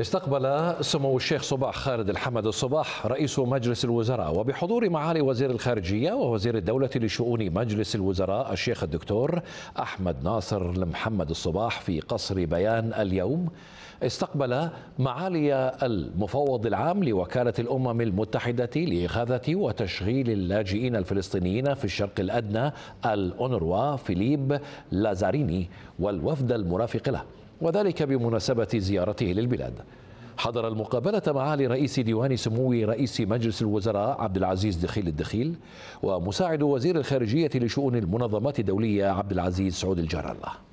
استقبل سمو الشيخ صباح خالد الحمد الصباح رئيس مجلس الوزراء وبحضور معالي وزير الخارجية ووزير الدولة لشؤون مجلس الوزراء الشيخ الدكتور أحمد ناصر لمحمد الصباح في قصر بيان اليوم استقبل معالي المفوض العام لوكالة الأمم المتحدة لإغاثة وتشغيل اللاجئين الفلسطينيين في الشرق الأدنى الأونروا فيليب لازاريني والوفد المرافق له وذلك بمناسبة زيارته للبلاد حضر المقابلة معالي رئيس ديوان سمو رئيس مجلس الوزراء عبد العزيز دخيل الدخيل ومساعد وزير الخارجية لشؤون المنظمات الدولية عبد العزيز سعود الله